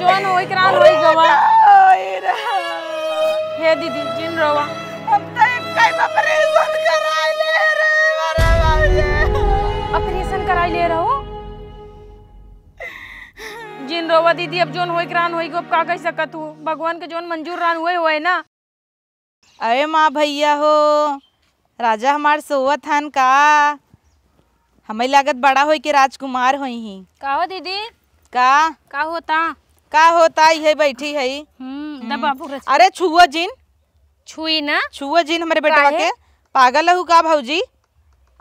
Zone होई करान होई जवा होई रहा हे दीदी जिन रोवा अब तो एक कई में ऑपरेशन कराई ले रे अरे वाले ऑपरेशन कराई ले रहो जिन रोवा दीदी अब जोन होई करान होई गो का कह सकत हो भगवान के जोन मंजूर रान होए होए ना अरे माँ भैया हो राजा हमार सोवत हन का हमें लागत बड़ा हो के राजकुमार हो ही का हो दीदी का का होता का होता है बैठी है हम्म, हम्म। अरे छुआ जिन छुई ना छुआ जिन हमारे बेटवा के पागल हूँ का भाजी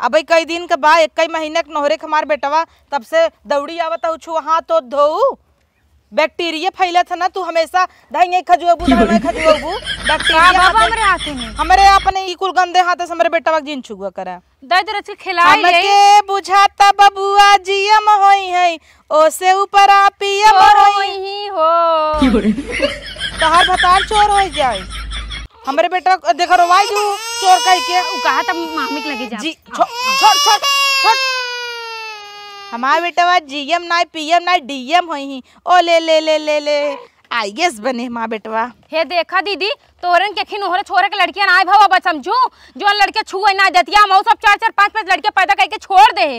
अब कई दिन के बाद एक महीने के नोहरे के हमारे बेटवा तब से दौड़ी आवत हूँ छुआ हाथ तो बैक्टीरिया फैला था ना तू हमेशा खजुआ धाइए खजुआबू खजुआ खजुआबू बैक्टीरिया हाँ, हमरे आते नहीं हमरे अपने ई कुल गंदे हाथ से हमरे बेटा जिन छुआ करे दाई दरज के खिलाई है हमके बुझाता बबुआ जी हम होई है ओ से ऊपर आप हम होई ही हो तहार भतार चोर हो जाए हमरे बेटा देख रोवाई जो चोर कह के उ कहा त मामिक लगे जा हाँ, हाँ। छोड़ छोड़ छोड़ हमार बेटवा जी एम ना पी एम ना डी एम हो ओ ले ले ले ले ले आई बने माँ बेटवा हे देखा दीदी तोरन के खिन होरे छोरे के लड़कियां ना भाव अब समझू जो लड़के छुए ना जतिया हम सब चार चार पांच पांच लड़के पैदा करके छोड़ दे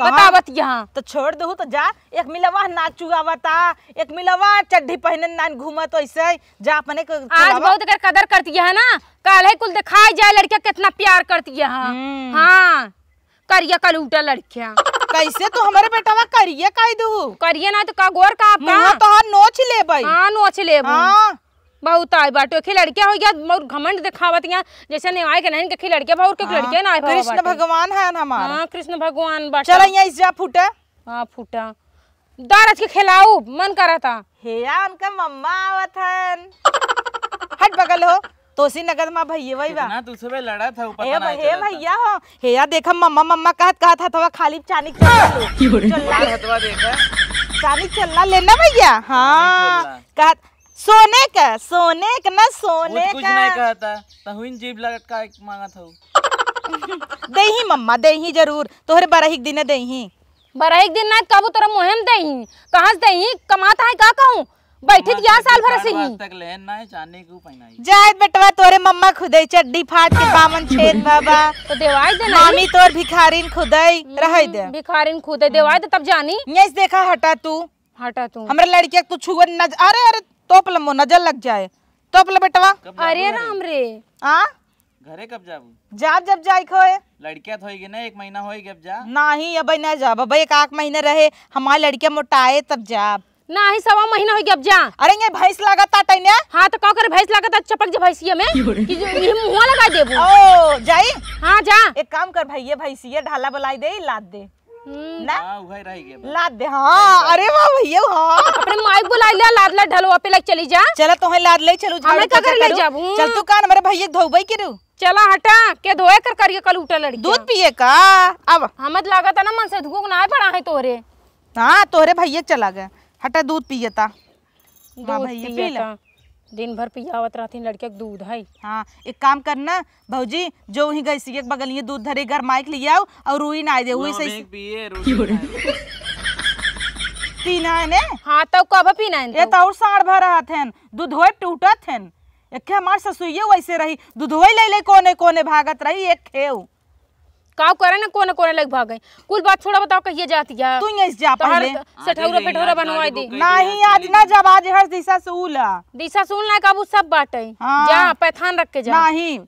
बतावत यहाँ तो छोड़ दू तो जा एक मिलवा नाचू आवता एक मिलवा चड्ढी पहने नान घूमत ऐसे जा अपने को आज बहुत कर कदर करती है ना कल है कुल दिखाई जाए लड़कियां कितना प्यार करती है हम्म। हाँ, हाँ। करिया कल उल्टा लड़कियां कैसे तो हमारे बेटावा करिए काई दू करिए ना तो का गोर का आपका हां तो हां नोच ले भाई हां नोच ले हां बहुत आई बाटो के लड़के हो गया मोर घमंड दिखावत या जैसे नहीं आए के नहीं के लड़के भाव के लड़के ना हाँ, कृष्ण भगवान है ना हमारा हां कृष्ण भगवान बाटा चल यहां इस जा फूटा हां फूटा दारज के खिलाऊ मन करा था हे यार उनका मम्मा आवत हन हट बगल हो तो उसी नगर में भैया वही बा ना तुसे बे लड़ा था ऊपर ए हे भैया हो हे या देखा मम्मा मम्मा कहत कहा था थोड़ा खाली चानी चल हथवा देखा चानी चलना लेना भैया हाँ कहत सोने का सोने का ना सोने का कुछ नहीं कहता तहुइन तो जीभ लटका मांगा था दे ही मम्मा दे ही जरूर तोहरे दे ही बारह एक दिन ना कबू तोरा कहाँ से दे ही कमाता है का कहूँ बैठे यहाँ साल भर से ही तक जाने जाए बेटवा तोरे मम्मा खुदे चड्डी फाट के बामन छेद बाबा तो देवाई दे मामी तोर भिखारीन खुदई हम्म, रहई दे भिखारीन खुदे देवाई दे तब जानी यस देखा हटा तू हटा तू हमरे लड़किया तू छुवे नज अरे अरे तोप लमो नजर लग जाए तोप ल बेटवा अरे राम रे हां घरे कब जाबू जाब जब जाई खोए लड़किया थोएगी तो ना एक महीना होएगी अब जा नहीं अब नहीं जाब अब एक आख महीने रहे हमारी लड़किया मोटाए तब जाब ना ही सवा महीना हो गया अब जा अरे ये भैंस लगता तैने हां तो का कर भैंस लगता चपक जे भैंसिया में कि ये मुंह लगा देबू ओ जाई हां जा एक काम कर भाई ये भैंसिया ढाला बलाई दे लाद दे हम्म। ना वही हाँ, रह गए लाद दे हां अरे वाह भैया हां अपने माइक बुला ले लाद ला ढलो पे लग चली जा चला तो है लाद ले चलो हमें का कर ले जाबू चल तू कान मेरे भैया धोबई के रू चला हटा के धोए कर करिए कल उठा लड़की दूध पिए का अब हमें हाँ, मतलब लागत ना मन से धुको ना पड़ा है तोरे हां तोरे भैया चला गया हटा दूध पियता हाँ दिन भर पियावत रहती लड़के दूध है हाँ एक काम करना भौजी जो वही सी बगल ये दूध धरे घर माइक लिया आओ और रूई ना दे वही सही पीना है ने हाँ तो कब पीना है ये तो और साढ़ भर रहत हैं दूध होए टूटत हैं एक हमार ससुइये वैसे रही दूध होए ले ले कोने कोने भागत रही एक खेऊ काव करे ना कोने कोने लग भाग गई कुल बात छोड़ा बताओ कहिए जाती है तू यहीं जा पहले सठौरा पेठौरा बनवाई दी नहीं आज ना जब आज हर दिशा से उला दिशा सुन ना काबू सब बाटे हाँ। जा पैथान रख के जा नहीं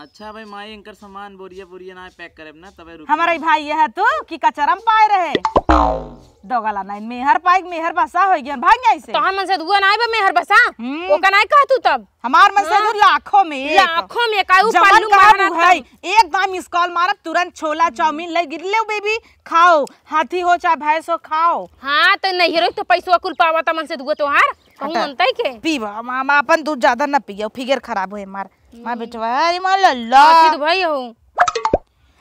अच्छा भाई माई इनकर सामान बोरिया बोरिया ना पैक करे ना तब हमारे भाई यह तो कि कचरम पाए रहे दोगला नहीं मेहर पाए मेहर बसा हो गया भाग गया इसे तो हम मनसे दुआ ना मेहर बसा वो का नहीं कह तू तब हमार मनसे हाँ। दु लाखों में लाखों में का पल्लू मारना भाई दम इस कॉल मारा तुरंत छोला हम्म। चाउमीन ले गिर ले बेबी खाओ हाथी हो चाहे भैंस हो खाओ हां तो नहीं रो तो पैसा कुल पावा त मनसे से दुआ तोहार कहूं अंतई के पीवा मामा अपन दूध ज्यादा ना पियो फिगर खराब होए मार मैं बेटवा अरे माँ लल्ला तो भाई हो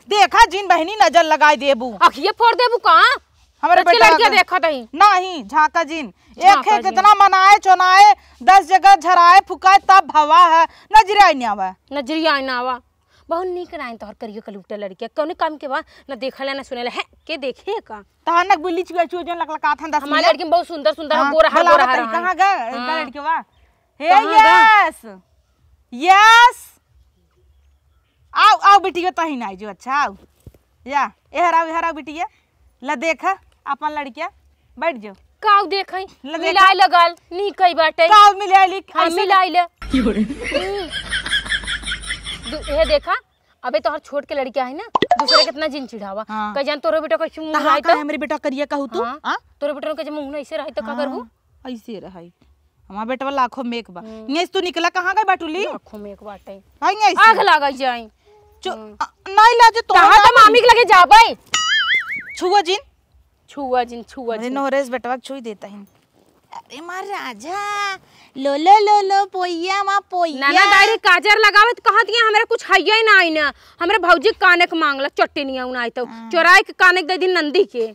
देखा जिन बहनी नजर लगाए देबू अखिए फोड़ देबू कहाँ हमारे बेटा लड़कियां देखा नहीं नहीं झाका जिन एक है कितना मनाए चुनाए दस जगह झराए फुकाए तब भवा है नजरिया आई ना आवा नजरिया आई ना आवा बहुत निक ना तोहर करियो कलूटा लड़के कोने काम के बाद ना देखला ना सुनेला है के देखे का तहनक नक बिल्ली चुआ चुआ जन लकला काथन दस हमारी लड़की बहुत सुंदर सुंदर गोरा गोरा कहां गए लड़के वाह हे यस यस आओ आओ बिटिया तो ही ना जो अच्छा आओ या एहर आओ एहर आओ बिटिया ल देख अपन लड़किया बैठ जाओ काव देखई मिलाय लगल नी कई बाटे काव मिलाय ली हां मिलाय ले ये हम्म। देखा अबे तो हर छोट के लड़किया है ना दूसरे कितना जिन चिढ़ावा हाँ। कह जान तोरे बेटा कैसे मुंह रहई त हमरे बेटा करिया कहूँ तू हां हाँ? तोरे बेटा कैसे मुंह ना ऐसे रहई त का हाँ, करबू ऐसे रहई हमार बेटवा लाखों मेक बा इहाँ हम्म। तू निकला कहाँ गई बाटुली लाखों मेक बाटे आई ये आग लगा जाई जो हम्म। नहीं लाजे तो कहाँ तो मामी के लगे जा भाई छुआ जिन छुआ जिन छुआ जिन नोरेस बेटवा छुई देता है अरे मार राजा लो लो लो लो पोइया माँ पोइया नाना दारी काजर लगावे तो कहाँ दिया हमारे कुछ है ही ना आई ना हमारे काने क मांगला चट्टी नहीं आऊँ उनाई तो हाँ। चोराए के काने के दिन नंदी के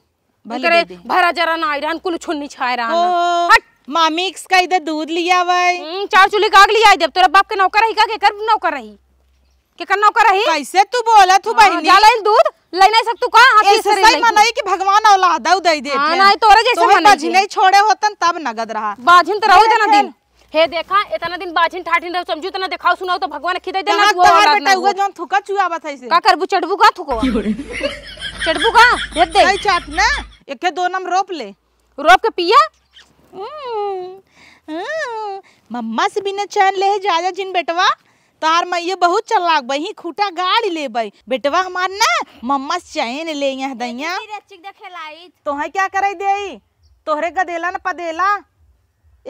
भरा जरा ना आई रहन कुल छुन्नी छाए रहन हट मामी का इधर दूध लिया हुआ हम्म, चार चूल्हे काग लिया जब तेरा बाप के नौकर रही का के कर नौकर रही के कर नौकर रही कैसे तू बोला तू हाँ, बहनी जा लाइल दूध ले नहीं सकतू का हाथ से सही मनाई कि भगवान औलाद दे दे हां नहीं तोरे जैसे मनाई बाजी नहीं छोड़े होतन तब नगद रहा बाजिन तो रहो इतना दिन हे देखा इतना दिन बाजिन ठाठिन रहो समझू इतना देखाओ सुनाओ तो भगवान खिदे दे ना वो बेटा हुआ जो थुका चुआ बात है से का करबू चढ़बू का थुको चढ़बू का दे दे नहीं चाट ना एके दो नम रोप ले रोप के पिया हम्म, हम्म। मम्मा से बिना चैन ले जाजा जिन बेटवा तार मैं ये बहुत चल लाग बही खूटा गाड़ी ले बही बेटवा हमार ना मम्मा से चैन ले दैया तो है क्या करे दे तोहरे गदेला न पदेला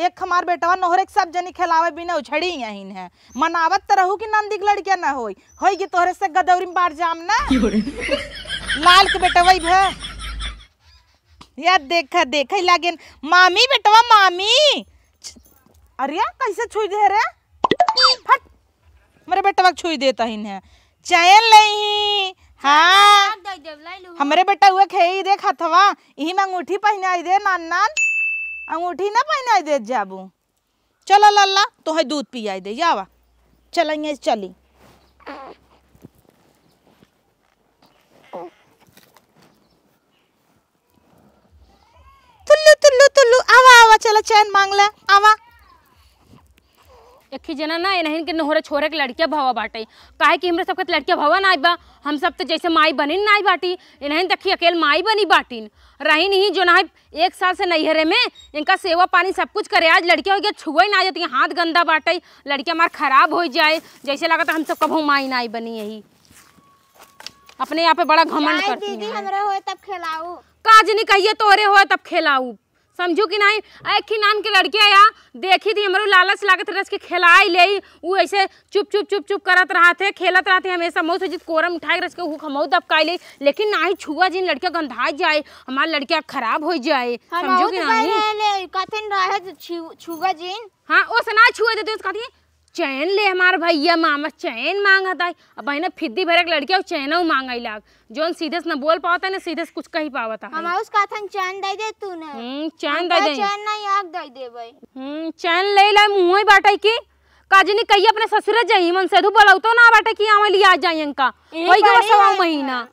एक हमार बेटवा नोहरे सब जनी खिलावे बिना उछड़ी यहीं है मनावत तो रहू की नंदी की लड़किया ना होई होई कि तोहरे से गदौरी में बार जाम ना लाल के बेटवा भे यार देखा देख ही लागे मामी बेटवा मामी अरे कैसे छुई दे रे फट मेरे बेटवा छुई देता ही है चैन लही हाँ, हाँ हमारे बेटा हुआ खे दे खतवा यही में अंगूठी पहना दे नान नान अंगूठी ना पहना दे जाबू चलो लल्ला तो दूध पिया दे जावा चल चली चैन मांग ले आवा एक ही जना ना एनहन के नोहरे छोरे के लड़किया भावा बाटे काहे कि हमरे सबके लड़किया भावा ना आई बा हम सब तो जैसे माई बनी ना आई बाटी एनहन देखी अकेले माई बनी बाटी रही नहीं जो ना एक साल से नैहरे में इनका सेवा पानी सब कुछ करे आज लड़किया हो गया छुआ ना जाती हाथ गंदा बाटे लड़किया हमारे खराब हो जाए जैसे लगा था हम सब कभी माई ना आई बनी यही अपने यहाँ पे बड़ा घमंड करती है। काज नहीं कहिए तोरे हो तब खेलाऊ समझू कि नहीं एक ही नाम के लड़किया आया देखी थी हमारे लालच लागत रस के खिलाई ले वो ऐसे चुप चुप चुप चुप करत रहा थे खेलत रहा थे हमेशा से जित कोरम उठाए रस के खमौ दबकाई ले लेकिन ना ही छुआ जिन लड़कियाँ गंधा जाए हमारी लड़कियाँ खराब हो जाए समझो कि नहीं छुआ जिन हाँ वो सना छुआ देते उसका चैन ले हमार भैया मामा चैन मांगता है अब बहना फिद्दी भरे लड़किया चैन मांगे लाग जो सीधे से न बोल पाता है ना सीधे से कुछ कही पावता हम उसका थन चैन दे दे तू ने हम हम्म, चैन दे दे चैन ना आग दे दे भाई हम हम्म, चैन ले ले मुंह ही बाटे की काजनी कही अपने ससुर जाई मन से सेधु बोलाऊ तो ना बाटे की आवे लिया जाई अंका होई गयो सवा महीना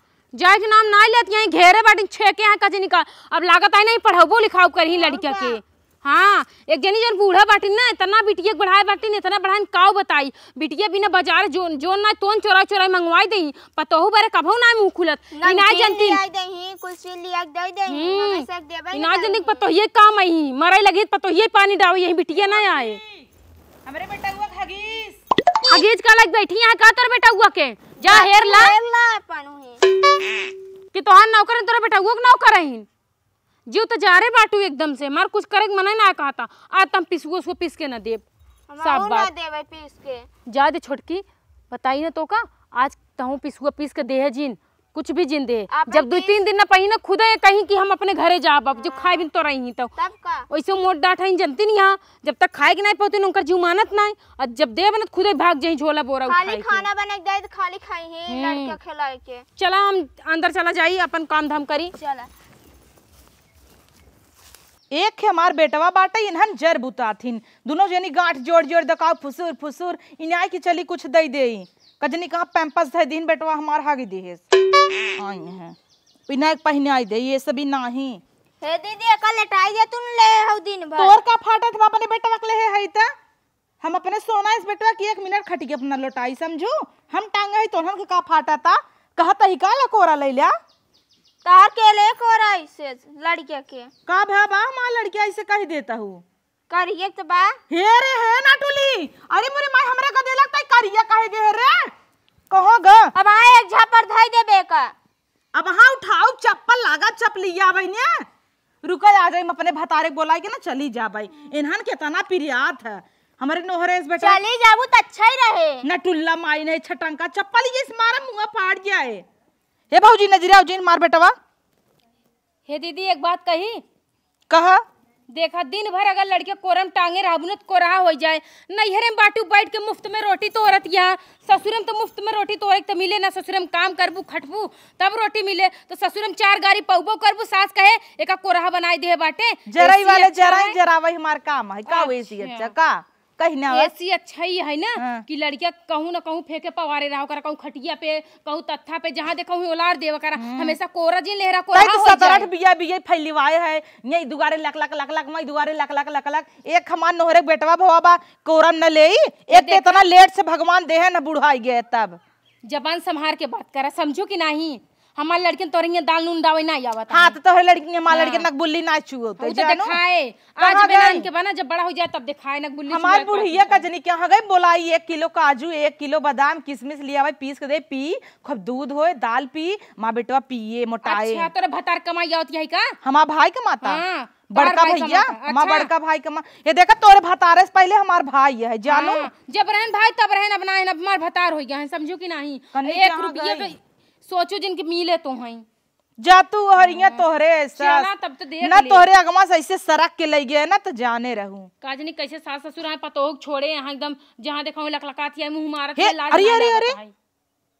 जाय के नाम ना लेत यही घेरे बाटे छेके हैं काजनी का अब लागत आई नहीं पढ़ाबो लिखाओ करही लड़किया के हाँ एक जनी जन बूढ़ा बाटी ना इतना बिटिया बढ़ाए बाटी ना इतना बढ़ाए काव बताई बिटिया बिना बाजार जो जो ना तोन चोरा चोरा मंगवाई दई पतोहू बारे कभो ना मुंह खुलत इना जनती कुछ लिया दे दही हम्म, देबे इना जनती ये काम आई मरे लगे ये पानी डाव यही बिटिया ना आए हमरे बेटा हुआ खगीस खगीस का लग बैठी यहां का तोर बेटा हुआ के जा हेर ला हेर ला पानु है कि तोहन नौकर तोरा बेटा हुआ के नौकर रहिन जो तो जा रहे बाटू एकदम से मार कुछ करे मना ना कहा था आ तम पिसुओ उसको पिस के ना देव साफ बात पीस के जा दे छोटकी बताई ना तो का आज तहु पिसुआ पीस के दे है जिन कुछ भी जिन दे जब दो तीन दिन ना पही खुद है कहीं कि हम अपने घरे जाब अब जो हाँ। खाए बिन तो रही तो वैसे मोट डाट है जनती नहीं यहाँ जब तक खाए के नहीं पहुंचे उनका जीव मानत ना और जब दे बनत खुद भाग जाए झोला बोरा खाली खाना बने तो खाली खाई है हम्म। लड़का खिलाए के चला हम अंदर चला जाई अपन काम धाम करी चला एक है हमार बेटवा बाटे इन्हन जर बुता थीन दोनों जनी गांठ जोड़ जोड़ दकाव फुसुर फुसुर इन्या की चली कुछ दे दे कजनी कहा पैंपस धै दिन बेटवा हमार हागी देहेस आई है एक पहने आई दे ये सभी नाही हे दीदी अकल लटाई दे तुम ले हो दिन भर तोर का फाटा हम अपने बेटवा के ले है त हम अपने सोना इस बेटवा की एक मिनट खटी के अपना लटाई समझू हम टांगे है तोहन के का फाटता कहत ही का लकोरा ले लिया तार के ले को रईसे लड़के के का भा बा मां लड़के ऐसे कह देता हूं करिए तो बा हे रे हे ना टुली अरे मोरे मां हमरा का दे लगता है करिया कह दे रे कहो ग अब आ एक झापर धई देबे का अब हां उठाओ चप्पल लागा चपलिया रुक जा आ जाए अपने भतारे बोला के ना चली जा भाई इनहन के तना प्रियात है हमारे इस बेटा चली जाबू तो अच्छा ही रहे न टुल्ला माई ने छटंका चप्पल ये इस मारे मुंह फाड़ गया है हे भाजी नजरे आओ जीन मार बेटवा हे दीदी एक बात कही कहा देखा दिन भर अगर लड़के कोरम टांगे रहबुन तो कोरहा हो जाए नैहरे में बाटू बैठ के मुफ्त में रोटी तो औरत यहाँ ससुरम तो मुफ्त में रोटी तो तो मिले ना ससुरम काम करबू खटबू तब रोटी मिले तो ससुरम चार गाड़ी पौबो करबू सास कहे एक कोरहा बनाई दे बाटे जराई वाले अच्छा जराई जरावई हमार काम है का अच्छा। वैसी अच्छा का कहीं ना एसी अच्छा ही है ना हाँ। कि लड़कियां कहूँ ना कहूँ फेंके पवारे रहो कर कहूँ खटिया पे कहूँ तथा पे जहाँ देखा हूँ ओलार देव कर हम्म। हमेशा कोरा जी लेहरा को तो हो सतरठ बिया बिया फैलिवाए है नहीं दुआरे लक लक लक लक मैं दुगारे लक लक लक लक एक हमार नोहरे बेटवा भवा बा कोरम न ले एक इतना लेट से भगवान दे है ना बुढ़ाई गए तब जबान संहार के बात करा समझो कि नहीं हमार लड़किन तोरे यहाँ दाल नून डावे ना आवत हां तो तोहर लड़की हमार हाँ। लड़किन नक बुल्ली ना छुओ तो जानो दिखाए आज बेलन के बना जब बड़ा हो जाए तब दिखाए नक बुल्ली हमार बुढ़िया का जनी क्या गई बोलाई 1 किलो काजू 1 किलो बादाम किशमिश लिया भाई पीस के दे पी खूब दूध होए दाल पी मां बेटवा पिए मोटाए अच्छा तोरे भतार कमाई आवत यही का हमार भाई कमाता हां बड़का भैया माँ बड़का भाई का माँ अच्छा। ये देखा तोरे भतारे से पहले हमार भाई है जानो हाँ, जब रहन भाई तब रहन अब ना हमार भतार हो गया है समझो कि नहीं एक रुपये सोचो जिनके मिले तो हई जा तू हरिया हाँ। तोहरे ऐसा तब तो देख ना तोहरे अगमा से ऐसे सरक के ले गए ना तो जाने रहू काजनी कैसे सास ससुर हैं पतोग छोड़े यहाँ एकदम जहाँ देखा लकलकाती है मुंह मारत अरे अरे अरे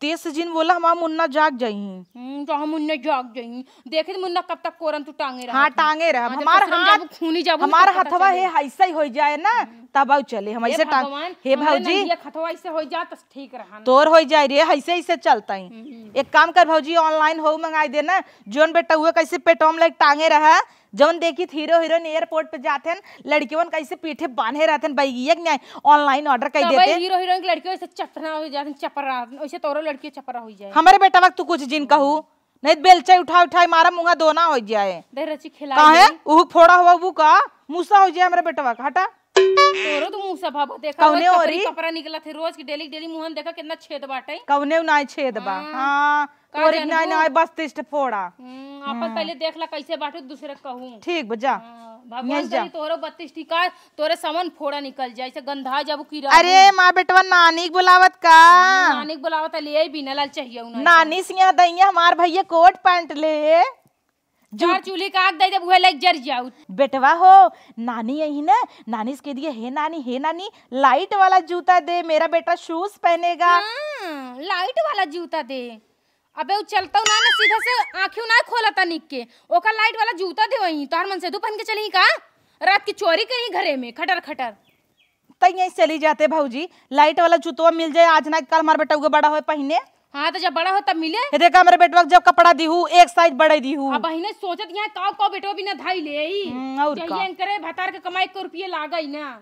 ते जिन बोला हम मुन्ना जाग जाई हम्म, तो हम मुन्ना जाग जाई देखे तो मुन्ना कब तक कोरन तू टांगे रहा हाँ टांगे रहा हाँ, हमारा हाथ खूनी जाबू तो हमारा हथवा है ऐसा ही हो जाए ना हम्म। तब आओ चले हम ऐसे टांग हे भौजी ये हथवा ऐसे हो जाए तो ठीक रहा तोर हो जाए रे ऐसे ऐसे चलता ही हम्म। एक काम कर भौजी ऑनलाइन हो मंगाई देना जोन बेटा हुआ कैसे पेटोम लाइक टांगे रहा जौन देखी हीरो हीरोइन एयरपोर्ट पे जाते हैं लड़कियों कैसे पीठे बांधे रहते हैं भाई ये न्याय ऑनलाइन ऑर्डर कर तो देते हैं हीरो हीरोइन की लड़कियों ऐसे चपना हो जाते हैं चपरा ऐसे तोरो लड़कियों चपरा हो जाए हमारे बेटा वक्त तू कुछ जिन कहू नहीं तो बेलचा उठा उठा मारा मुंगा दोना हो जाए खिला फोड़ा हुआ वो का मूसा हो जाए हमारे बेटा वक्त हटा तोरो तो मुंह सफा बा देखा कौने ओरी कपड़ा निकला थे रोज की डेली डेली देखा कितना छेद बाटे कौने छेद बा हां हाँ, ओरी बस फोड़ा अपन हम्म, हाँ। पहले कैसे बाटे दूसरे कहूं ठीक बजा भगवान करी तोरो बत्तीस तोरे समन फोड़ा निकल जाए से गंधा जब कीरा अरे हम्म। मां बेटवा नानी बुलावत का नानी बुलावत ले बिना लाल चाहिए नानी सिंह दैया हमार भैया कोट पैंट ले चार चूली का आग दे दे बुहे लाइक जर जाऊ बेटवा हो नानी यही ना नानी इसके दिए हे नानी हे नानी लाइट वाला जूता दे मेरा बेटा शूज पहनेगा हाँ, लाइट वाला जूता दे अबे वो चलता ना ना सीधा से आंखें ना खोला था निक के ओका लाइट वाला जूता दे वही तोहर मन से तो पहन के चली का रात की चोरी करी घरे में खटर खटर तई यहीं चली जाते भाऊजी लाइट वाला जूतवा मिल जाए आज ना कल मार बेटा उगे बड़ा हो पहने हाँ तो जब बड़ा हो तब मिले देखा मेरे बेटवा जब कपड़ा दी हूँ एक साइज बड़े दी हूँ अब बहने सोचत यहाँ का तो का बेटवा भी ना धाई ले हम्म, करे भतार के कमाई को रुपये लागे ना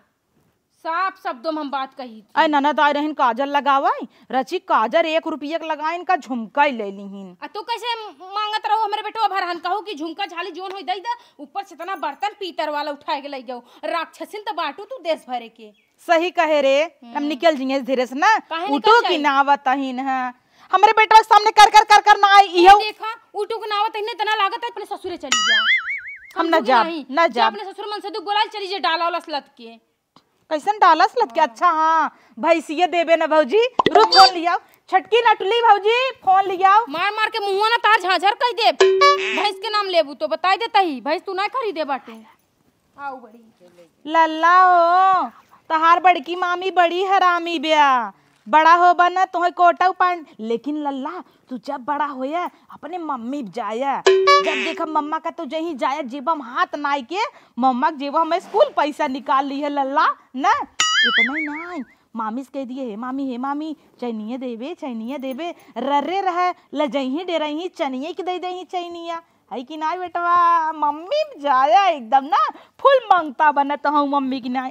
साफ शब्दों में हम बात कही थी। ननद ना रहन काजल लगावा रची काजर एक रुपये का लगाइन का झुमका ले ली तो कैसे मांगत रहो हमारे बेटो भरहन कहो की झुमका झाली जोन हो दई ऊपर से इतना बर्तन पीतर वाला उठाए के लई जाओ राक्षसिन तो बाटू तू देश भरे के सही कहे रे हम हम्म। निकल जाये धीरे से ना उठो की नावत है हमारे बेटा सामने कर कर कर कर ना आई इहो देखा उठुक ना आवत इने तना लागत है अपने ससुरे चली जा हम ना जा ना जा अपने ससुर मन से दू बोला चली जे डाला वाला सलत के कैसन डाला सलत के हाँ। अच्छा हां भैंसिए देबे ना भौजी रुक फोन लियाओ छटकी नटली भौजी फोन लियाओ मार मार के मुंह ना तार झाझर कह दे भैंस के नाम लेबू तो बता दे तही भैंस तू ना खरीदे बाटे आओ बड़ी लल्ला ओ तहार बड़की मामी बड़ी हरामी ब्या बड़ा होब तुह तुहे कोटा पान लेकिन लल्ला तू जब बड़ा होया अपने मम्मी जाया जब देख मम्मा का तू तो जही जाया हम हाथ नाई के मम्मा के जेब में स्कूल पैसा निकाल ली है लल्ला न इतना ही ना तो मामी से कह दिए हे मामी हे मामी चैनिए देवे चैनिए देवे रर्रे रह लजही रही चनिए के दे दही चैनिया है कि ना बेटवा मम्मी जाया एकदम ना फुल मांगता तो हूँ मम्मी की ना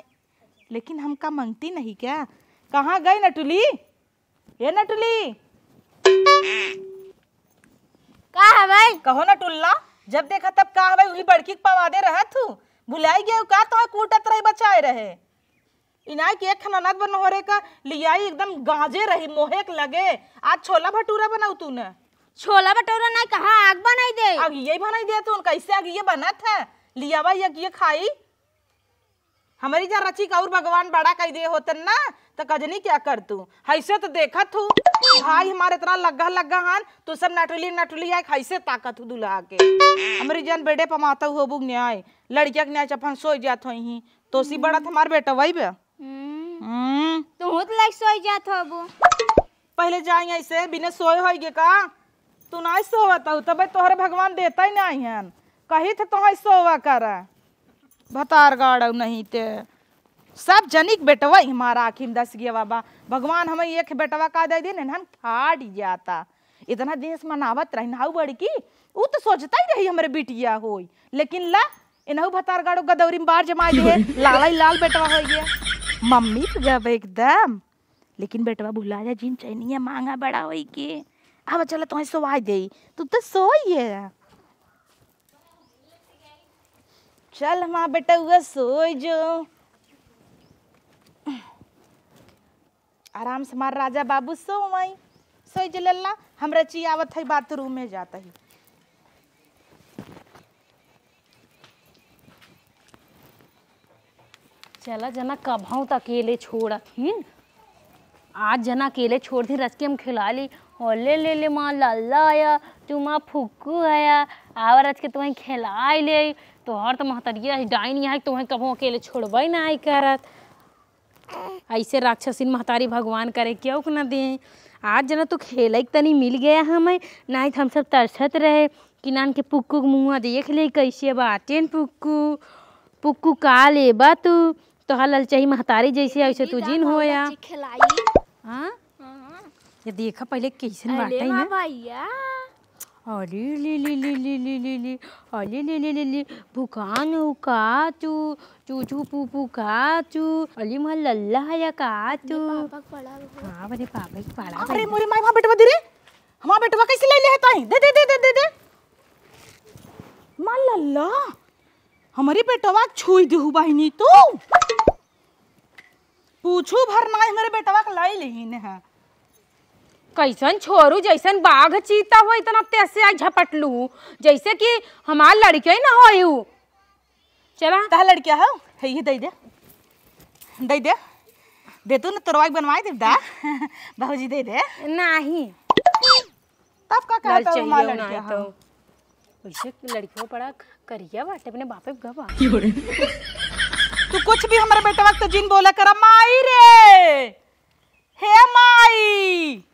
लेकिन हमका मांगती नहीं क्या कहाँ गए नटुली ये नटुली का है भाई कहो ना टुल्ला जब देखा तब का है भाई वही बड़की पवादे रह तू भुलाई गया कहा तो हाँ कूटत रही बचाए रहे इनाय के एक खनानात बन हो रे का लियाई एकदम गाजे रही मोहेक लगे आज छोला भटूरा बनाऊ तूने छोला भटूरा ना कहा आग बनाई दे आग ये बनाई दे तू कैसे आग ये बना था भाई ये खाई हमारी जा रची का और भगवान बड़ा कह दे होते ना तो कजनी क्या कर तू हैसे तो देखत तू भाई हमारे इतना लग्गा लग्गा हन तू सब नटुली नटुली है कैसे ताकत हूँ दुला के हमारी जन बेटे पमाता हुआ बुग न्याय लड़किया के न्याय चपन सो जात हो ही तो सी बड़ा था हमारे बेटा वही बे हम्म। हम्म। तो बहुत लाइक सो जात हो बु पहले जाई ऐसे बिना सोए होइगे का तू ना सोवत हो तब तोहरे भगवान देता ही नहीं है कही थे तो सोवा कर भतार गाड़ नहीं ते सब जनिक बेटवा हमारा आखिम दस गया बाबा भगवान हमें एक बेटवा का दे दिन हम फाड़ जाता इतना देश मनावत रह नाउ बड़की उ तो सोचता ही रही हमारे बिटिया हो लेकिन ला इनहू भतार गाड़ो गदौरी में बार जमा दिए लाल ही लाल बेटवा हो गया मम्मी तो गब एकदम लेकिन बेटवा भुला जा जिन चैनी है मांगा बड़ा हो के अब चलो तुम्हें तो सोवा दे तू तो है चल हमारा बेटा हुआ सोई जो आराम से मार राजा बाबू सो वहीं सोई जल्ला हमरा आवत है बाथरूम में जाता ही चला जना कब हूँ तो अकेले छोड़ हूँ आज जना अकेले छोड़ दी रच के हम खिला ली और ले ले ले माँ लल्ला आया तू माँ फुक्कू आया आवा रच के तुम्हें खिला ले तो हर तो महतरिया डाइन यहाँ तुम्हें कभों अकेले छोड़ब ना आई करत ऐसे राक्षसी महतारी भगवान करे क्यों ना दे आज जना तो खेल तनी मिल गया हमें ना हम सब तरसत रहे कि नान के पुक्कू मुँह देख ले कैसे बाटेन पुक्कू पुक्कू का ले बा तू तो हल ललचही महतारी जैसे ऐसे तू जिन हो या हाँ? हाँ ये देखा पहले कैसे ना हाँ, अरे ली ली तू चू चू का तू अली महा या का तू हां बड़े पापा की पड़ा अरे मोरे माय बेटवा दे रे हमारा बेटवा कैसे ले ले है ताई दे दे दे दे दे दे मां हमारी बेटवा छुई देहु बहिनी तू पूछू भर ना हमारे बेटवा के लाई लेहिन है कैसन छोरू जैसन बाघ चीता हो इतना तेज आई झपटलू जैसे कि हमार लड़के ही ना हो चला कहा लड़किया हो है ये दे दे दे दे दे तू ना तोरवाई बनवाई दे दा भाभी दे दे नहीं तब का कहता हूं मां लड़के हो वैसे लड़के हो पड़ा करिया बाटे अपने बापे गवा तू कुछ भी हमारे बेटे वक्त तो जिन बोला करा माई रे हे माई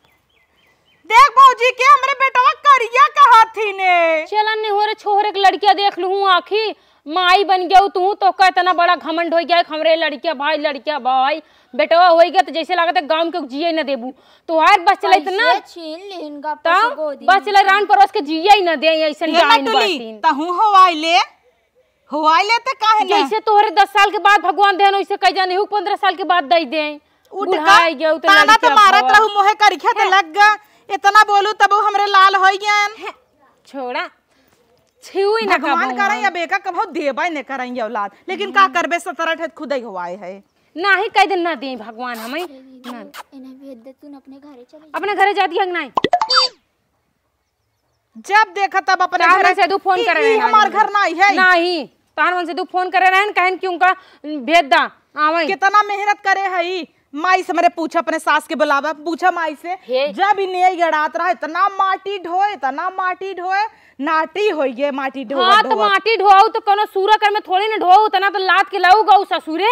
देख भौजी के हमरे बेटवा करिया कहा थी ने चलन ने होरे छोहरे के लड़किया देख लूं आखी माई बन गया तू तो का इतना बड़ा घमंड हो गया हमरे लड़किया भाई लड़किया भाई बेटवा हो गया तो जैसे लगा था गांव के जिये ना देबू तो आज बस चला इतना छीन तो बस चला रान परोस के जिये ही ना दे ऐसे हो तो होवाई ले होवाई ले तो काहे ना जैसे तोहरे 10 साल के बाद भगवान देन वैसे कह जाने हु 15 साल के बाद दई दे उठ गया तो, तो मारत रहू मोहे करिखा ते हाँ। लग गया इतना बोलू तब हमरे लाल हो गए छोड़ा भगवान बेका कभो देबे औलाद लेकिन का करबे खुद ही हुआ है ना ही कह दिन ना दे भगवान हमें अपने घरे जाती है नहीं जब देखा तब अपने घर से दू फोन कर रहे हमारे घर नहीं है नहीं तहन से दू फोन कर रहे हैं कहन कि उनका भेज दा कितना मेहनत करे है माई से मेरे पूछा अपने सास के बुलावा पूछा माई से जब इन गड़ात रहा इतना माटी ढोए इतना माटी ढोए नाटी हो गए माटी ढो हाँ तो माटी ढो तो कोनो सूरा कर में थोड़ी ना ढो उतना तो लात के लाऊ गऊ ससुरे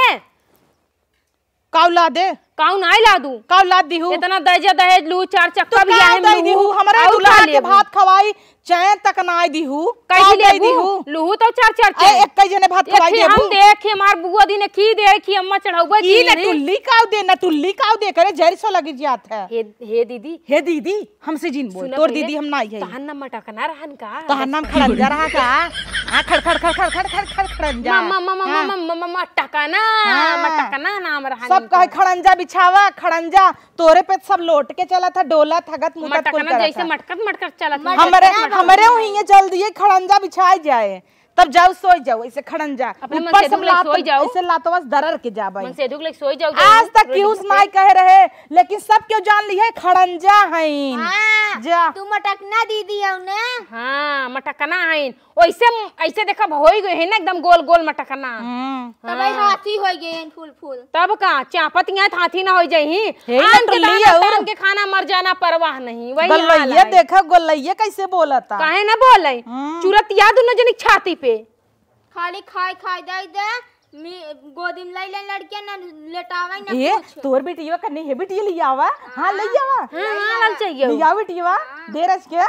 काउला दे काउ ना ला दू काउ ला दी हूं इतना दर्जा दहेज लू चार चक्का भी आए दे दी हूं हमरा दुल्हन के भात खवाई चैन तक ना दी हूं काई ले दी हूं लूहू तो चार चार चैन एक कई जने भात खवाई देबू हम देखे मार बुआ दी ने की दे खी अम्मा चढ़ाऊबा ई ना टुल्ली काउ दे ना टुल्ली काउ दे करे जहर सो लगी जात है हे हे दीदी हे दीदी हमसे जिन बोल तोर दीदी हम ना है तहन ना मटकना रहन का तहन ना खड़न जा रहा का आ खड़ खड़ खड़ खड़ खड़ खड़ खड़ जा मम्मा मम्मा मम्मा मम्मा टकना मटकना नाम रहन सब कहे खड़न जा छावा खड़ंजा तोरे पे सब लोट के चला था डोला थगत मुटक कुल मटकर मटकर चला था हमारे हमरे जल्दी खड़ंजा बिछाए जाए तब जाओ सो जाओ इसे खड़न जा ऊपर से लात सोई जाओ इसे बस दरर के जा भाई मन से दुख लग सो जाओ आज तक क्यों माय कह रहे लेकिन सब क्यों जान ली है खड़न जा हईन हां जा तू मटक मटकना दीदी औ ना हां मटकना हईन ओइसे ऐसे देखा होई गए है ना एकदम गोल गोल मटकना हम्म। तब आई हाँ। हाथी होई गए फूल फूल तब का चापतियां तो हाथी ना हो जाई आन के दाना के खाना मर जाना परवाह नहीं वही हाल है देखा गोलैया कैसे बोलता काहे ना बोलै हम्म। चुरतिया दोनों जनी छाती पे खाली खाई खाई दे दे गोदी में ले लड़कियां ना लेटावे ना ये तोर बेटिया का नहीं है बेटिया ले आवा हां हाँ। ले आवा हां हां हाँ, चाहिए ले आवा बेटिया हाँ। दे रस के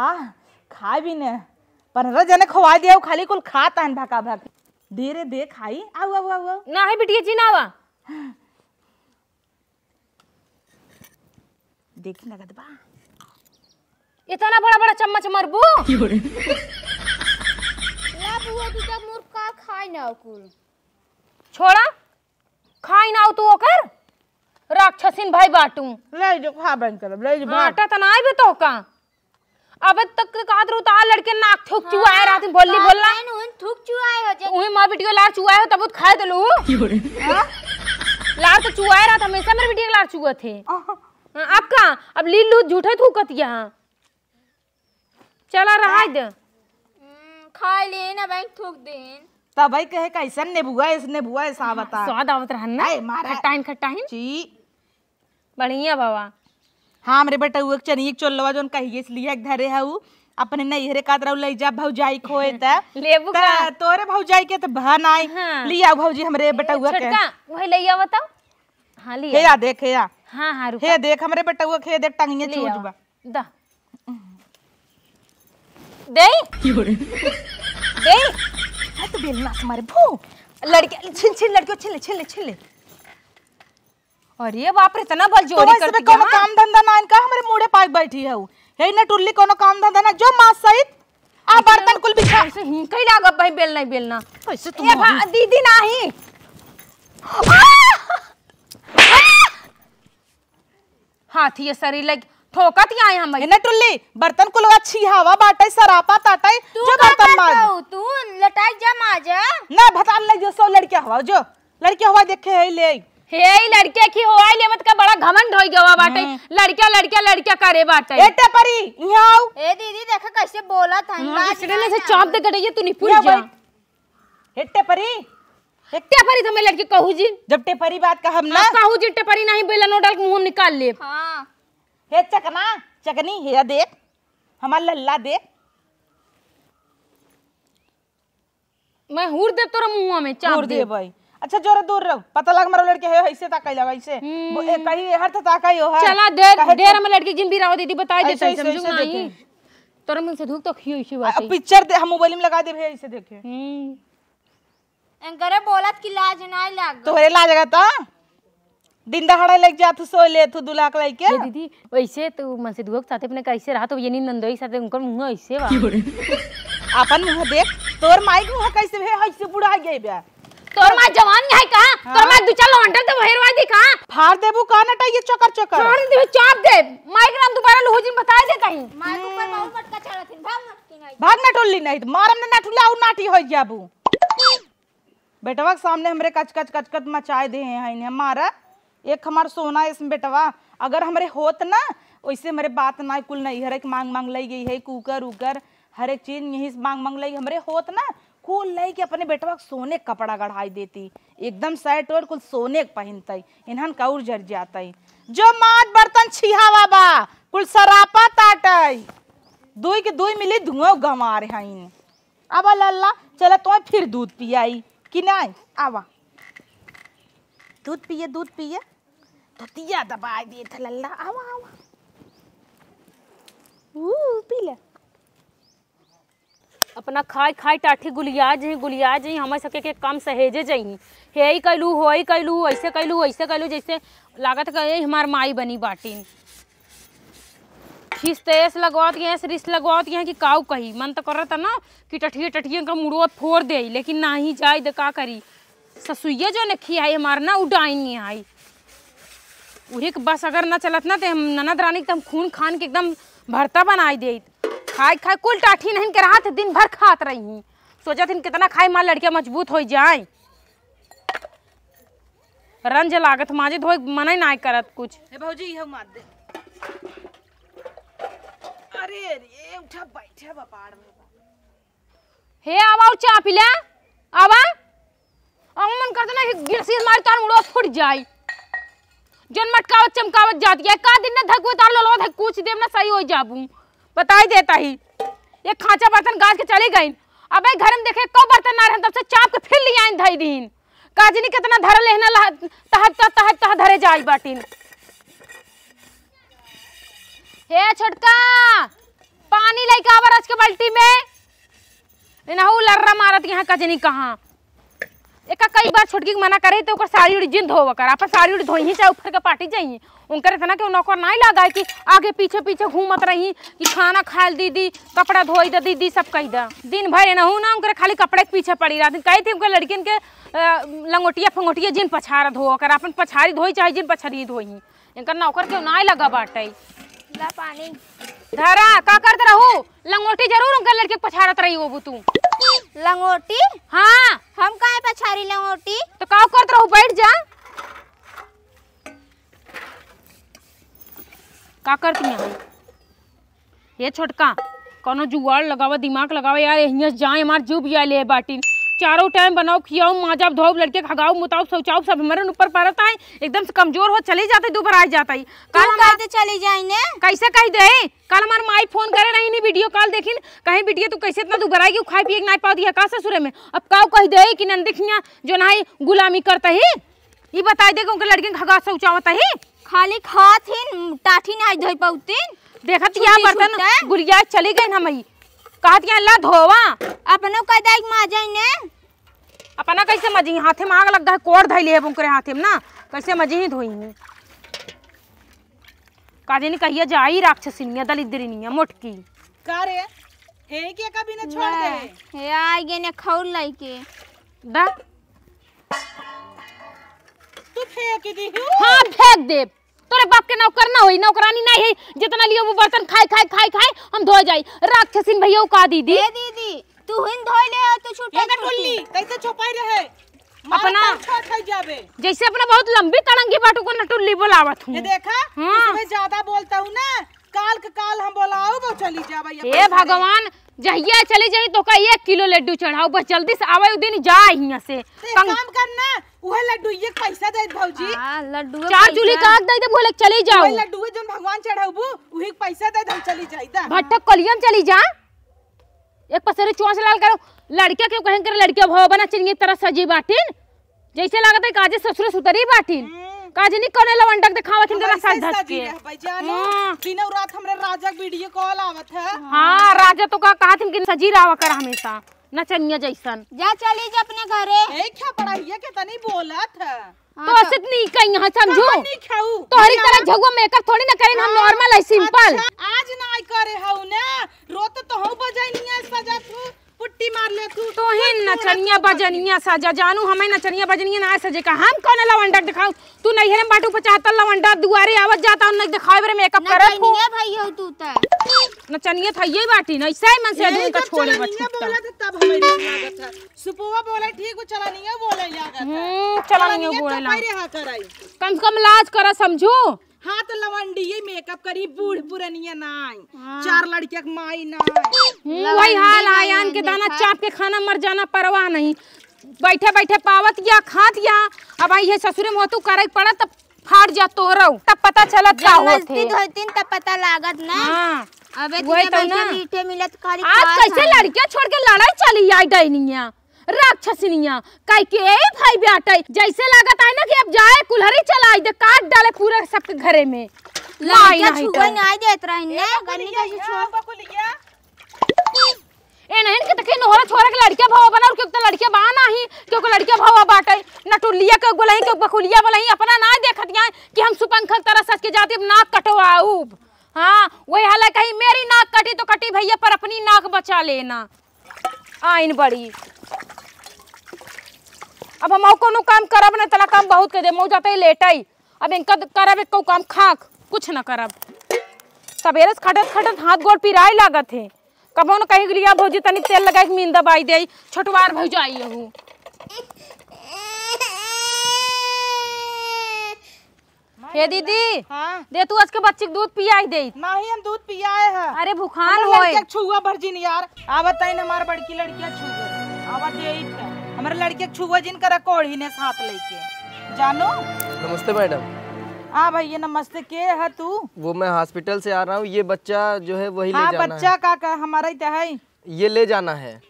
आ खा भी ने पर र खवा दिया खाली कुल खाता है भका भक धीरे दे खाई आओ आओ आओ ना है बेटिया जी ना आवा देख लगत बा इतना बड़ा बड़ा चम्मच मरबू खाई ना कुल छोड़ा खाई ना तू ओकर राक्षसिन भाई बाटू ले जो खा बन कर ले जो बाटा तना तो आबे तो का अब तक काद रो ताल लड़के नाक थूक चुआए हाँ, रात में बोलली बोलला उन थूक चुआए हो जे उही मां बिटिया लार चुआए हो तब खाए दलू तो हाँ? लार तो चुआए रात हमेशा मेरे बिटिया लार चुआ थे हाँ, अब का अब लीलू झूठे थूकत यहां चला रहा दे खा लेन बैंक थूक देन सबई कहे कैसन नेबुआ इस नेबुआ ऐसा हाँ, बता स्वाद आवत रहन ना मारा खट्टाइन खट्टाइन जी बढ़िया बाबा हां मेरे बेटा एक उक चनिए चोलवा जोन कहिए इसलिए एक धरे हाउ अपने नैहरे का तरह ले जा भौजाई त लेबू का तोरे भौजाई के त तो बहन आई हाँ। लिया भौजी हमरे बेटा बटुआ के वही लइया बताओ हां लिया हेया देख हेया हां हां रुक हे देख हमरे बेटा बटुआ के देख टंगिए चोजबा द दे दे है तो बेलना तुम्हारे भू लड़के छिल छिल लड़के छिल छिल छिल और ये बाप रे इतना बल जोरी तो करती है कोनो हाँ? काम धंधा ना इनका हमारे मुड़े पाई बैठी है हे ना टुल्ली कोनो काम धंधा ना जो मां सहित आ बर्तन कुल बिछा ऐसे ही कई लागब भाई बेल नहीं बेलना ऐसे तुम दीदी नहीं हाथी ये सरी लग ठोकत ही आए हम इन्हें टुल्ली बर्तन कुल अच्छी हवा बाटे सरापा ताटे जो बर्तन मार तू लटाई जा माजा ना भतान ले जो सो लड़के हवा जो लड़के हवा देखे है ले हे लड़के की होई ले मत का बड़ा घमंड होई गवा बाटे हम्म। लड़किया लड़किया लड़किया करे बाटे एटे परी यहां आओ ए दीदी देख कैसे बोला था इसने से चौंप दे गड़े ये तू निपुर जा एटे परी टेपरी तो मैं लड़की कहू जी जब टेपरी बात का हम ना कहू जी टेपरी नहीं बेला नोडल मुंह निकाल ले हां हे चकना चकनी हे देख हमार लल्ला देख मैं हूर देव तोरा मुंह में चाप दे भाई अच्छा जोर दूर रह पता लग मरो लड़के है ऐसे ताकाई लगा ऐसे हम्म। कही हर तो ताकाई हो है चला देर तो- देर में लड़की जिन भी रहो दीदी बता दे सही समझू नहीं तोरा मुंह से धूप तो खियो इसी बात पिक्चर दे हम मोबाइल में लगा दे भाई ऐसे देखे हम्म। एंकर बोलत कि लाज ना लाग तोरे लाज लगता दिन दहाड़ा लग जा तू सोले तू दुलाक लई के दीदी वैसे तू मन से दुख साथे अपने कैसे रहा तो ये नहीं नंदोई साथे उनका मुंह ऐसे वा अपन मुंह देख तोर माई के मुंह कैसे है ऐसे बुढ़ा गई बे तोर माई जवान है का हाँ। तोर माई दू चार लवंडर तो भैरवा दी का फार देबू का नटा ये चक्कर चक्कर फाड़ दे चाप दे माई के नाम दोबारा लोहुजिन बता दे कहीं माई ऊपर हम्म। बहुत मटका चढ़थिन भाग मटकी नहीं भाग ना टोली नहीं तो मारम ना टुला और नाटी हो जाबू बेटावा के सामने हमरे कच कच कच कच मचाए दे हैं इन्हें मारा एक हमार सोना है इसमें बेटवा अगर हमारे होत ना वैसे हमारे बात ना कुल नहीं हर एक मांग मांग लाई गई है कुकर उकर हर एक चीज यही मांग मांग लाई हमारे होत ना कुल लाई के अपने बेटवा सोने कपड़ा गढ़ाई देती एकदम सेट और कुल सोने पहनते इन्हन कौर जर जाते जो मात बर्तन छिहा बाबा कुल सरापा ताटई दुई के दुई मिली धुआं गंवार हैं अब अल्लाह तुम तो फिर दूध पियाई कि नहीं आवा दूध पिए दूध पिए तो दिया दबा दिए थे लल्ला आवा आवा पी ले अपना खाए खाए टाठी गुलिया जही गुलिया जही हमारे सके के काम सहेजे जही हे ही कैलू हो ही कैलू ऐसे कैलू ऐसे कैलू जैसे लागत का यही हमार माई बनी बाटी बाटिन खीस तेस लगवा दिए रिस लगवा दिए कि काऊ कही मन तो कर रहा था ना कि टठिए टठिए का मुड़ो फोड़ दे लेकिन ना ही जाए तो का करी ससुईया जो नखी आई हमारा ना उडाई नहीं आई उहे के बस अगर ना चलत ना तो हम ननद रानी एकदम तो खून खान के एकदम भरता बनाई दे खाए खाए कुल टाठी नहीं के रहा दिन भर खात रही सोचा थी कितना खाए मार लड़कियाँ मजबूत हो जाए रंज लागत माजे धोए मना ही ना करत कुछ भौजी ये मार दे अरे अरे उठा बैठा बपाड़ में हे आवा चापिला आवा हम मन करता ना गिरसी हमारी तार मुड़वा फुट जाई जन मटकाव चमकाव जात गया का दिन ने धगवे तार लो लो धक कुछ देव ना सही हो जाबू बताई देता ही ये खांचा बर्तन गाज के चले गई अब घर में देखे को तो बर्तन ना रहन तब से चाप के फिर लिया इन धई दिन काजनी कितना धर लेना तह तह तह तह धरे जाई बाटिन हे छटका पानी लेके आवर आज के बाल्टी में इनहू लर्रा मारत यहां काजनी कहां एक कई बार छोटकी के मना करे तो ओकर साड़ी उड़ी जिंद हो कर अपन साड़ी उड़ी धोई चाहे ऊपर के पार्टी जाइए उनकर इतना कि नौकर नहीं लगा कि आगे पीछे पीछे घूमत रही कि खाना खाल दी दी कपड़ा धोई दी दी सब कही दा दिन भर एनहू ना उनके खाली कपड़े के पीछे पड़ी रहती कही थी उनके लड़किन के लंगोटिया फंगोटिया जिन पछार धो कर अपन पछारी धोई चाहे जिन पछारी धोई इनका नौकर के ना लगा बाटे पानी धरा का करते रहू लंगोटी जरूर उनके लड़के पछाड़त रही हो तू लंगोटी हाँ हम काहे पछारी ले ओटी तो का करत रहू बैठ जा का करती है ये छोटका कोनो जुगाड़ लगावा दिमाग लगावा यार यहीं जाए हमार जुब जाए ले बाटी चारों टाइम बनाओ खियाओ माजब धोब लड़के खगाओ मुताओ सोचाओ सब हमारे ऊपर पड़ता है एकदम से कमजोर हो चले जाते दोबार आ जाता है कल हम चले जाएंगे कैसे कह दे कल हमारे माई फोन करे नहीं नहीं वीडियो कॉल देखी कहीं बिटिया तू कैसे इतना दुबर आई खाई पिए नहीं पाओ दिया का ससुरे में अब का कह दे कि नंदिखिया जो ना गुलामी करता ही ये बता दे उनके लड़के खगा सोचावता ही खाली खात ही टाठी नहीं धोई पाउतीन देखत यहाँ बर्तन गुड़िया चली गई मई कहत धोवा अपनो कदाई अपना कैसे मजी हाथे में आग लग है कोर धैली है बुंकरे हाथे में ना कैसे मजी ही धोई है काजे ने कहिया जाई राक्षसिनिया दलिद्रिनिया मोटकी का रे हे के कभी ना छोड़ दे ने खौल के दा तू फेंक दी हां फेंक दे तोरे बाप के नौकर ना होई नौकरानी नहीं है जितना लियो वो बर्तन खाए खाए खाए खाए हम धो जाई राक्षसिन भैया का दीदी दीदी तू हिन धो ले तो छूटे ना टोली कैसे छुपाई रहे अपना जैसे अपना बहुत लंबी तड़ंगी बाटू को नटुल्ली बुलावत हूँ देखा हाँ। ज्यादा बोलता हूँ ना काल के काल हम बोलाओ चली जा भगवान जहिया चले जाई तो का एक किलो लड्डू चढ़ाओ बस जल्दी से आवे दिन जा यहाँ से काम करना उहे लड्डू ये पैसा दे भौजी हां लड्डू चार जुली काक दे दे बोले चले जाओ उहे लड्डू जोन भगवान चढ़ाबू उहे पैसा दे दे चली जाई दा भटक कलियम चली जा एक पसेरे चोंच लाल करो लड़का के कहन कर लड़किया भव बना चिनगी तरह सजी बाटिन जैसे लागत है काजे ससुर सुतरी बाटिन हम्म। काजनी कने लवंडक दिखावा खिन जरा साथ धस के हां दिनौ रात हमरे राजा के वीडियो कॉल आवत है हां राजा तो का कहत थिन कि सजी रावा कर हमेशा नचनिया जैसन जा चली जा अपने घरे ए क्या पढ़ाइया के तनी बोलत है हाँ, तो, तो- सित नहीं का यहां समझो तो तोहरी तरह झगुआ मेकअप थोड़ी ना करें हम नॉर्मल है सिंपल अच्छा, आज ना आई करे हौ ना रोत तो हऊ बजाई नहीं है सजा तू पुट्टी मार ले तू तो ही नचनिया बजनिया सजा जानू हमें नचनिया बजनिया ना सजे का हम कौन लवंडर दिखाऊं तू नहीं है बाटू पचाहतर लवंडर दुआरे आवत जाता नहीं दिखावे बरे मेकअप करे तू नचनिया भाई हो तू ता तो। नचनिया था ये बाटी नहीं सही मन से आदमी का छोड़े मत बोला था तब हमें लागत था सुपोवा बोले ठीक हो चला नहीं है बोले लागत था चला नहीं है बोले ला कम से कम लाज करा समझो हाथ लवंडी ये मेकअप करी बूढ़ पुरनिया नाई हाँ। चार के माई नाई वही हाल आयान के दाना चाप के खाना मर जाना परवाह नहीं बैठे बैठे पावत या खात या अब आई है ससुरे मोहतु कर पड़ा तब फाड़ जा तोहरा तब पता चलत का होत है धोतीन तब पता लागत ना हाँ। अबे तू तो बैठे मिलत खाली आज कैसे लड़कियां छोड़ के लड़ाई चली आई डैनिया राक्षसिनिया जैसे लागत है ना कि अब जाए कुल्हरी चलाई दे काट डाले पूरा सबके घरे में नहीं के तके नोहरा छोरा के लड़के भाव बना और तो लड़के बा नाही क्यों को लड़के भाव बाटे नटुलिया के गोलही के बकुलिया वाला अपना ना देखत यहाँ कि हम सुपंखल तरह सच के जाते अब नाक कटवाऊ हाँ वही हालांकि मेरी नाक कटी तो कटी भैया पर अपनी नाक बचा लेना आइन बड़ी अब हम कोनो काम करब ना तला काम बहुत कर दे मऊ जाते लेट आई अब इनका करब एक काम खाक कुछ ना करब सवेरे से खटत खटत हाथ गोड़ पिराए लागत है कबो न कहीं लिया भौजी तनी तेल लगा के मीन दबाई दे छोटवार भौज आई हूँ हे दीदी हाँ? दे तू आज के बच्चे दूध पिया दे नहीं हम दूध पियाए हैं अरे बुखार होए छुआ भरजीन यार आवत है हमार बड़की लड़कियां छुआ आवत दे हमारे लड़के छुआ जिन कर कोड़ी ने साथ लेके जानो नमस्ते मैडम हाँ भाई ये नमस्ते के है तू वो मैं हॉस्पिटल से आ रहा हूँ ये बच्चा जो है वही हाँ, ले जाना बच्चा है। का, का हमारा ही तो है ये ले जाना है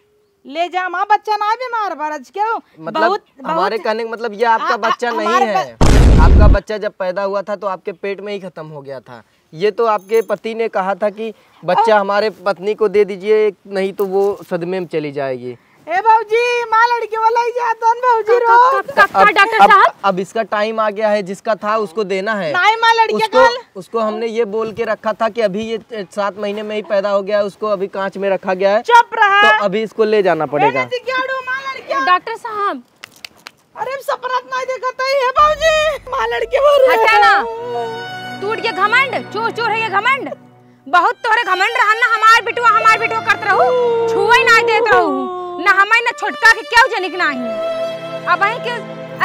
ले जा माँ बच्चा ना बीमार भारत क्यों मतलब बहुत, हमारे कहने का मतलब ये आपका आ, बच्चा आ, नहीं है आपका बच्चा जब पैदा हुआ था तो आपके पेट में ही खत्म हो गया था ये तो आपके पति ने कहा था कि बच्चा हमारे पत्नी को दे दीजिए नहीं तो वो सदमे में चली जाएगी ए बाबूजी माँ लड़की वाला ही जाता बाबूजी रो कब डॉक्टर साहब अब इसका टाइम आ गया है जिसका था उसको देना है नहीं माँ लड़की उसको, उसको हमने ये बोल के रखा था कि अभी ये सात महीने में ही पैदा हो गया है उसको अभी कांच में रखा गया है चुप रहा तो अभी इसको ले जाना पड़ेगा डॉक्टर साहब अरे सपना नहीं देखा था ये बाबूजी माँ लड़की बोल रहे हटाना टूट गया घमंड चोर चोर है ये घमंड बहुत तोरे घमंड रहन ना हमार बिटुआ हमार बिटुआ करत रहू छुए ना देत रहू ना हमार ना छोटका के क्या जनिक नाही अब ही के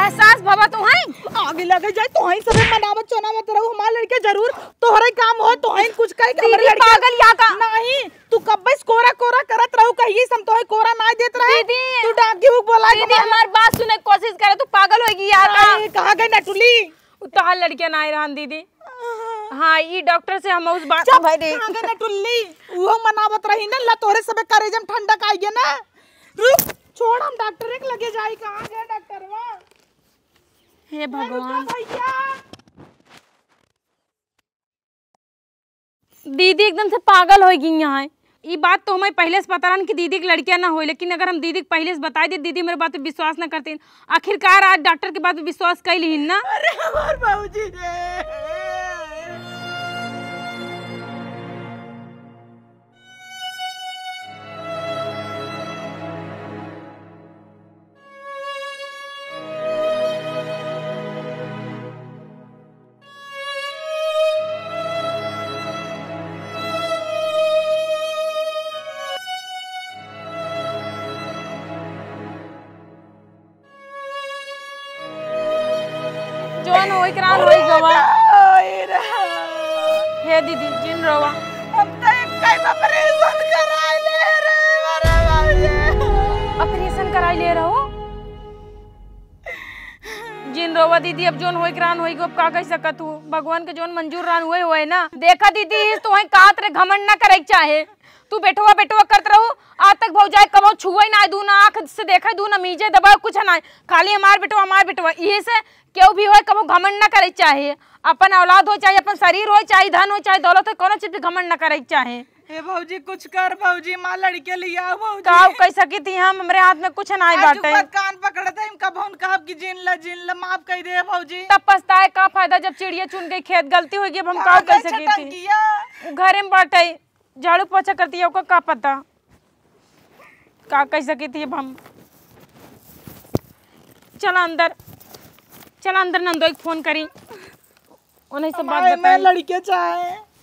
एहसास भवत तो है आगे लगे जाए तो ही सब मनावत चोनावत रहू हमार लड़के जरूर तोरे काम हो तो ही कुछ करे के हमरे लड़के पागल या का नहीं तू कब बस कोरा कोरा करत रहू कहिए सम तो कोरा ना देत रहे तू डाकी उक बोला दीदी हमार बात सुने कोशिश करे तू पागल होगी या का कहां गए नटुली उतार लड़के ना रहन दीदी हाँ ई डॉक्टर से हम उस बात भाई रे टुल्ली वो मनावत रही ना ला तोरे सबे करेजम ठंडक आई गे ना रुक छोड़ हम डॉक्टर एक लगे जाई कहां गए डॉक्टरवा हे भगवान भैया दीदी एकदम से पागल हो गई यहाँ ये बात तो हमें पहले से पता रहा कि दीदी की लड़कियाँ ना हो लेकिन अगर हम दीदी को पहले से बता दिए दीदी मेरे बात पे विश्वास ना करते आखिरकार आज डॉक्टर के बात पे विश्वास कर ली ना अरे हमारे बाबूजी ने दीदी अब जोन होई ग्रान होई अब का कह सकत हो भगवान के जोन मंजूर रान हुए हुए ना देखा दीदी इस तो वही कात रे घमंड ना करे चाहे तू बेटवा बेटवा करत रहो आज तक भाव जाए कमो छुए ना दू ना आंख से देखे दू ना मीजे दबा कुछ ना खाली हमार बेटवा हमार बेटवा ये से क्यों भी हो कमो घमंड ना करे चाहे अपन औलाद हो चाहे अपन शरीर हो चाहे धन हो चाहे दौलत हो कोनो चीज पे घमंड ना करे चाहे हे भौजी कुछ कर भौजी माँ लड़के लिया भौजी काव तो कह सकी थी हम हाँ, हमरे हाथ में कुछ नहीं बाटे आज कान पकड़त हम कबहन कहब कि जिन ल जिन ल माफ कह दे भौजी तब पछताए का फायदा जब चिड़िया चुन गई खेत गलती हो गई हम काव कह सकी थी घरे में बाटे झाड़ू पोछा करती है का पता का कह सकी थी अब हम चल अंदर चल अंदर नंदो एक फोन करी उन्हें सब बात बताई मैं लड़के चाहे